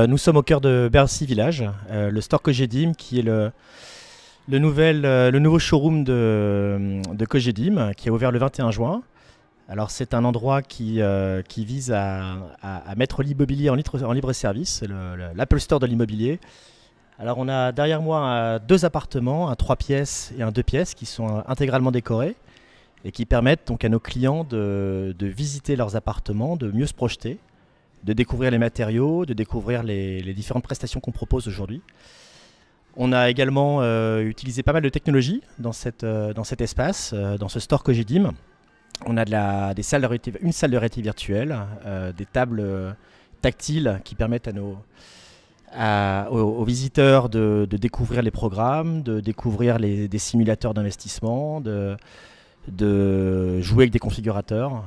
Euh, nous sommes au cœur de Bercy Village, euh, le store Cogedim qui est euh, le, nouveau showroom de, de Cogedim qui est ouvert le 21 juin. Alors c'est un endroit qui, vise à, mettre l'immobilier en, libre service, l'Apple Store de l'immobilier. Alors on a derrière moi deux appartements, un trois pièces et un deux pièces qui sont intégralement décorés et qui permettent donc à nos clients de visiter leurs appartements, de mieux se projeter de découvrir les matériaux, de découvrir les, différentes prestations qu'on propose aujourd'hui. On a également euh, utilisé pas mal de technologies dans, cette, euh, dans cet espace, euh, dans ce store Cogidim. On a de la, des salles une salle de réalité virtuelle, des tables tactiles qui permettent à nos, aux, visiteurs de, découvrir les programmes, de découvrir les, des simulateurs d'investissement, de, de jouer avec des configurateurs.